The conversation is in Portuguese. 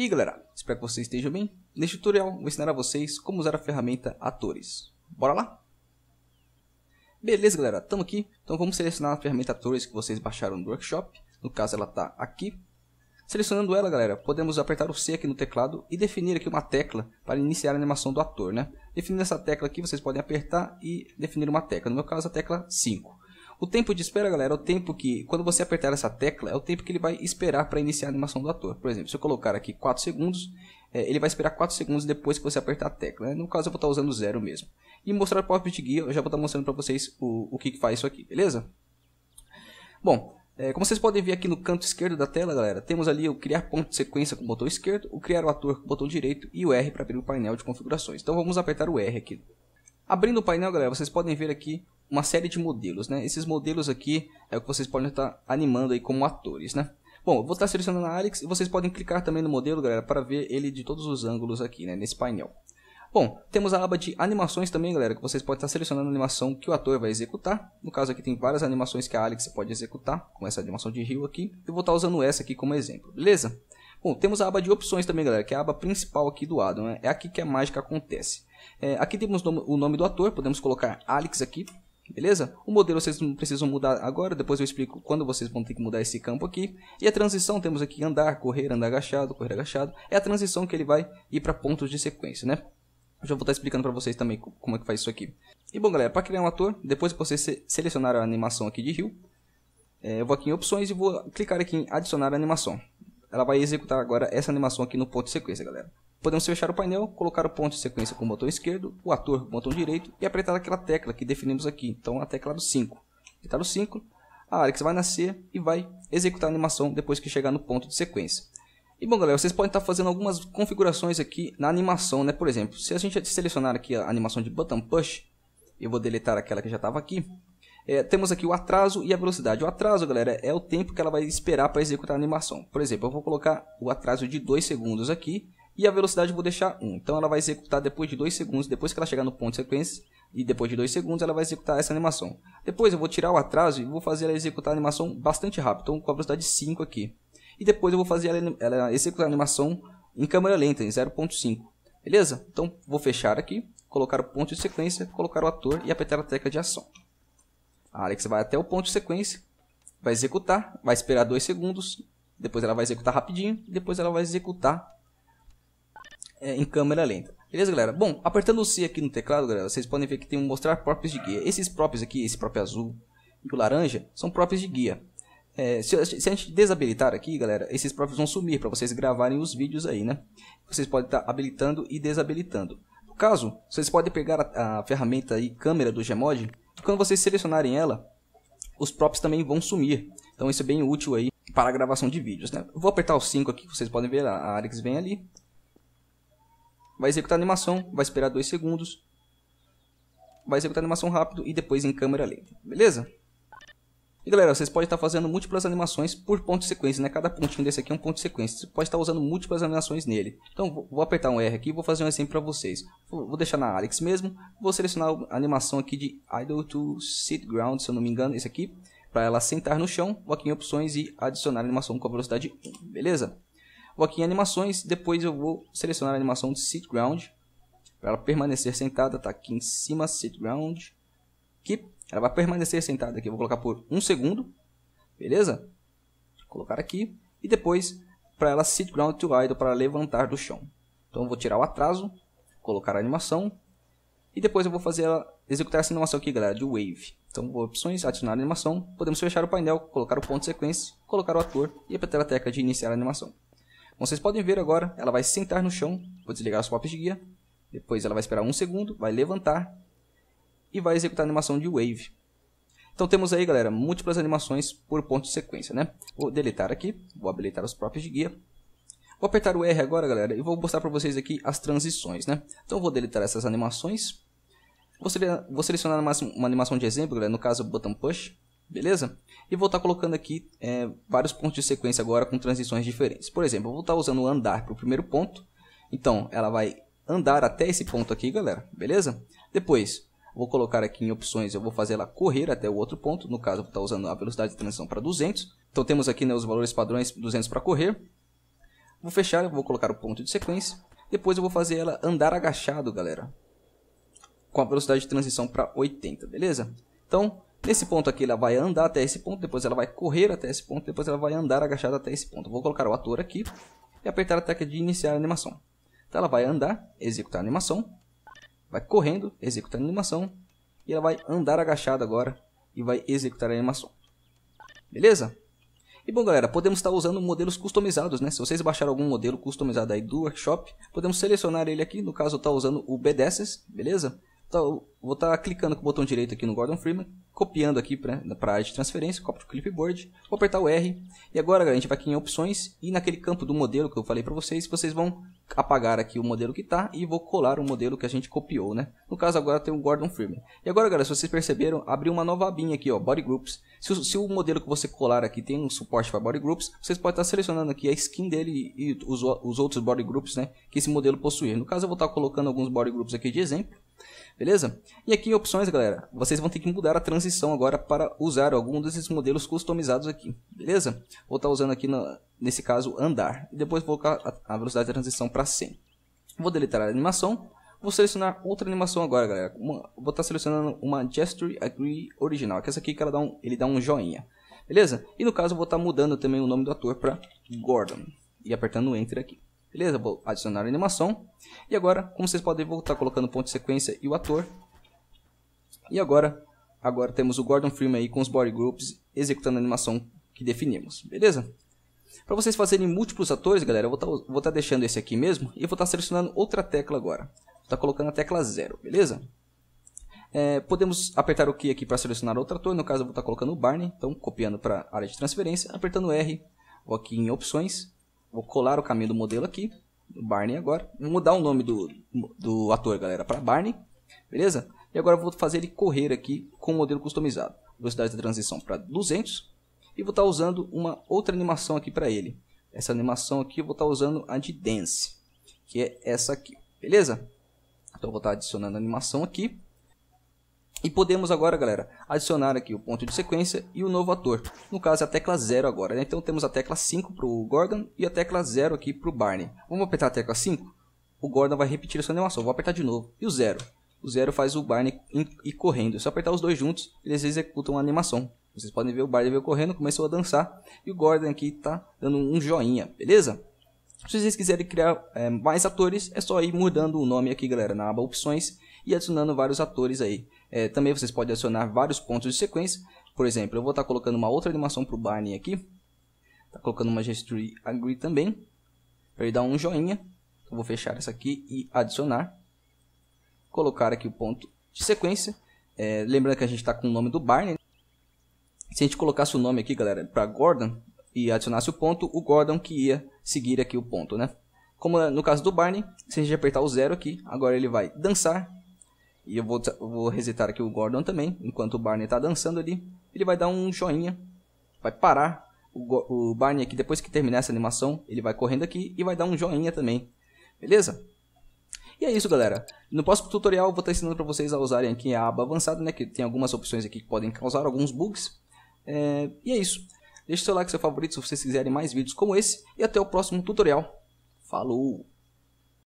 E aí galera, espero que vocês estejam bem. Neste tutorial vou ensinar a vocês como usar a ferramenta Atores. Bora lá? Beleza galera, estamos aqui. Então vamos selecionar a ferramenta Atores que vocês baixaram no workshop. No caso ela está aqui. Selecionando ela galera, podemos apertar o C aqui no teclado e definir aqui uma tecla para iniciar a animação do ator. Né? Definindo essa tecla aqui, vocês podem apertar e definir uma tecla. No meu caso a tecla 5. O tempo de espera, galera, é o tempo que, quando você apertar essa tecla, é o tempo que ele vai esperar para iniciar a animação do ator. Por exemplo, se eu colocar aqui 4 segundos, é, ele vai esperar 4 segundos depois que você apertar a tecla. Né? No caso, eu vou estar tá usando zero mesmo. E mostrar o Poppet Guia, eu já vou estar tá mostrando para vocês o, o que, que faz isso aqui, beleza? Bom, é, como vocês podem ver aqui no canto esquerdo da tela, galera, temos ali o criar ponto de sequência com o botão esquerdo, o criar o ator com o botão direito e o R para abrir o painel de configurações. Então vamos apertar o R aqui. Abrindo o painel, galera, vocês podem ver aqui uma série de modelos, né? Esses modelos aqui é o que vocês podem estar animando aí como atores, né? Bom, eu vou estar selecionando a Alex e vocês podem clicar também no modelo, galera, para ver ele de todos os ângulos aqui, né, nesse painel. Bom, temos a aba de animações também, galera, que vocês podem estar selecionando a animação que o ator vai executar. No caso aqui tem várias animações que a Alex pode executar, como essa animação de rio aqui. Eu vou estar usando essa aqui como exemplo, beleza? Bom, temos a aba de opções também, galera, que é a aba principal aqui do Adam, né? É aqui que a mágica acontece. É, aqui temos o nome do ator, podemos colocar Alex aqui, Beleza? O modelo vocês não precisam mudar agora, depois eu explico quando vocês vão ter que mudar esse campo aqui. E a transição, temos aqui andar, correr, andar agachado, correr agachado. É a transição que ele vai ir para pontos de sequência, né? Eu já vou estar tá explicando para vocês também como é que faz isso aqui. E bom, galera, para criar um ator, depois que vocês selecionaram selecionar a animação aqui de rio, é, eu vou aqui em opções e vou clicar aqui em adicionar animação. Ela vai executar agora essa animação aqui no ponto de sequência, galera. Podemos fechar o painel, colocar o ponto de sequência com o botão esquerdo, o ator com o botão direito e apertar aquela tecla que definimos aqui, então a tecla do 5. Apertar o 5, a Alex vai nascer e vai executar a animação depois que chegar no ponto de sequência. E bom galera, vocês podem estar tá fazendo algumas configurações aqui na animação, né? Por exemplo, se a gente selecionar aqui a animação de button push, eu vou deletar aquela que já estava aqui, é, temos aqui o atraso e a velocidade. O atraso, galera, é o tempo que ela vai esperar para executar a animação. Por exemplo, eu vou colocar o atraso de 2 segundos aqui e a velocidade eu vou deixar 1. Então ela vai executar depois de 2 segundos, depois que ela chegar no ponto de sequência, e depois de 2 segundos ela vai executar essa animação. Depois eu vou tirar o atraso e vou fazer ela executar a animação bastante rápido, então com a velocidade 5 aqui. E depois eu vou fazer ela, executar a animação em câmera lenta, em 0.5. Beleza? Então vou fechar aqui, colocar o ponto de sequência, colocar o ator e apertar a tecla de ação. A Alex vai até o ponto de sequência, vai executar, vai esperar 2 segundos, depois ela vai executar rapidinho, depois ela vai executar é, em câmera lenta. Beleza, galera? Bom, apertando o C aqui no teclado, galera, vocês podem ver que tem um mostrar props de guia. Esses props aqui, esse próprio azul e o laranja, são props de guia. É, se, se, a gente desabilitar aqui, galera, esses props vão sumir para vocês gravarem os vídeos aí, né? Vocês podem estar tá habilitando e desabilitando. No caso, vocês podem pegar a, a ferramenta aí, câmera do Gmod, e quando vocês selecionarem ela, os props também vão sumir. Então isso é bem útil aí para a gravação de vídeos, né? Eu vou apertar o 5 aqui, vocês podem ver, a Arix vem ali vai executar a animação, vai esperar 2 segundos, vai executar a animação rápido e depois em câmera lenta, beleza? E galera, vocês podem estar fazendo múltiplas animações por ponto de sequência, né? Cada pontinho desse aqui é um ponto de sequência. Você pode estar usando múltiplas animações nele. Então, vou apertar um R aqui e vou fazer um exemplo para vocês. Vou deixar na Alex mesmo. Vou selecionar a animação aqui de Idle to Sit Ground, se eu não me engano, esse aqui. Para ela sentar no chão, vou aqui em opções e adicionar animação com a velocidade 1, beleza? Vou aqui em animações, depois eu vou selecionar a animação de Sit Ground. Para ela permanecer sentada, está aqui em cima, Sit Ground. Que ela vai permanecer sentada aqui, eu vou colocar por um segundo. Beleza? Vou colocar aqui. E depois, para ela Sit Ground to Idle, para levantar do chão. Então vou tirar o atraso, colocar a animação. E depois eu vou fazer ela executar essa animação aqui, galera, de Wave. Então, opções, adicionar animação, podemos fechar o painel, colocar o ponto de sequência, colocar o ator e apertar a tecla de iniciar a animação. Como vocês podem ver agora, ela vai sentar no chão, vou desligar os pops de guia, depois ela vai esperar um segundo, vai levantar e vai executar a animação de Wave. Então temos aí, galera, múltiplas animações por ponto de sequência, né? Vou deletar aqui, vou habilitar os próprios de guia. Vou apertar o R agora, galera, e vou mostrar para vocês aqui as transições, né? Então vou deletar essas animações. Vou selecionar uma animação de exemplo, galera, no caso o button push beleza? E vou estar tá colocando aqui é, vários pontos de sequência agora com transições diferentes. Por exemplo, eu vou estar tá usando andar para o primeiro ponto, então ela vai andar até esse ponto aqui, galera, beleza? Depois, vou colocar aqui em opções, eu vou fazer ela correr até o outro ponto, no caso eu vou estar tá usando a velocidade de transição para 200, então temos aqui né, os valores padrões 200 para correr, vou fechar, vou colocar o ponto de sequência, depois eu vou fazer ela andar agachado, galera, com a velocidade de transição para 80, beleza? Então, Nesse ponto aqui ela vai andar até esse ponto, depois ela vai correr até esse ponto, depois ela vai andar agachada até esse ponto. Vou colocar o ator aqui e apertar a tecla de iniciar a animação. Então ela vai andar, executar a animação, vai correndo, executar a animação, e ela vai andar agachada agora e vai executar a animação. Beleza? E bom galera, podemos estar usando modelos customizados, né? Se vocês baixaram algum modelo customizado aí do workshop, podemos selecionar ele aqui, no caso eu estou usando o BDSS, beleza? Então, vou estar tá clicando com o botão direito aqui no Gordon Freeman, copiando aqui para a área de transferência, copio do clipboard, vou apertar o R e agora a gente vai aqui em opções e naquele campo do modelo que eu falei para vocês, vocês vão apagar aqui o modelo que está e vou colar o modelo que a gente copiou, né? No caso agora tem o Gordon Freeman. E agora, galera, se vocês perceberam, abriu uma nova abinha aqui, ó, Body Groups. Se o, se o modelo que você colar aqui tem um suporte para Body Groups, vocês podem estar selecionando aqui a skin dele e os, os outros Body Groups, né, que esse modelo possuir. No caso, eu vou estar colocando alguns Body Groups aqui de exemplo Beleza? E aqui opções, galera. Vocês vão ter que mudar a transição agora para usar algum desses modelos customizados aqui. Beleza? Vou estar tá usando aqui, no, nesse caso, andar. E depois vou colocar a velocidade da transição para 100. Vou deletar a animação. Vou selecionar outra animação agora, galera. Uma, vou estar tá selecionando uma Gesture Agree original. Que é essa aqui que ela dá um, ele dá um joinha. Beleza? E no caso, vou estar tá mudando também o nome do ator para Gordon. E apertando Enter aqui. Beleza, vou adicionar a animação. E agora, como vocês podem voltar colocando ponto de sequência e o ator. E agora, agora temos o Gordon Freeman aí com os body groups executando a animação que definimos. Beleza? Para vocês fazerem múltiplos atores, galera, eu vou estar tá, tá deixando esse aqui mesmo e eu vou estar tá selecionando outra tecla agora. Vou estar tá colocando a tecla 0, beleza? É, podemos apertar o Q aqui para selecionar outro ator, no caso eu vou estar tá colocando o Barney, então copiando para a área de transferência, apertando R, ou aqui em opções, Vou colar o caminho do modelo aqui. Do Barney agora. Vou mudar o nome do, do ator, galera, para Barney. Beleza? E agora vou fazer ele correr aqui com o modelo customizado. Velocidade de transição para 200. E vou estar tá usando uma outra animação aqui para ele. Essa animação aqui eu vou estar tá usando a de Dance. Que é essa aqui. Beleza? Então vou estar tá adicionando a animação aqui. E podemos agora, galera, adicionar aqui o ponto de sequência e o novo ator. No caso, é a tecla 0 agora. Né? Então temos a tecla 5 para o Gordon e a tecla 0 aqui para o Barney. Vamos apertar a tecla 5? O Gordon vai repetir a sua animação. Vou apertar de novo. E o 0? O 0 faz o Barney ir correndo. Se apertar os dois juntos, eles executam a animação. Vocês podem ver o Barney veio correndo, começou a dançar. E o Gordon aqui está dando um joinha, beleza? Se vocês quiserem criar é, mais atores, é só ir mudando o nome aqui, galera, na aba opções e adicionando vários atores aí. É, também vocês podem acionar vários pontos de sequência. Por exemplo, eu vou estar tá colocando uma outra animação para o Barney aqui. Tá colocando uma gesture agree também. Para ele dar um joinha. Eu vou fechar essa aqui e adicionar. Colocar aqui o ponto de sequência. É, lembrando que a gente está com o nome do Barney. Né? Se a gente colocasse o nome aqui, galera, para Gordon e adicionasse o ponto, o Gordon que ia seguir aqui o ponto, né? Como é no caso do Barney, se a gente apertar o zero aqui, agora ele vai dançar e eu vou, vou resetar aqui o Gordon também, enquanto o Barney está dançando ali. Ele vai dar um joinha, vai parar. O, o Barney aqui, depois que terminar essa animação, ele vai correndo aqui e vai dar um joinha também. Beleza? E é isso, galera. No próximo tutorial eu vou estar ensinando para vocês a usarem aqui a aba avançada, né? Que tem algumas opções aqui que podem causar alguns bugs. É... E é isso. Deixe seu like, seu favorito, se vocês quiserem mais vídeos como esse. E até o próximo tutorial. Falou!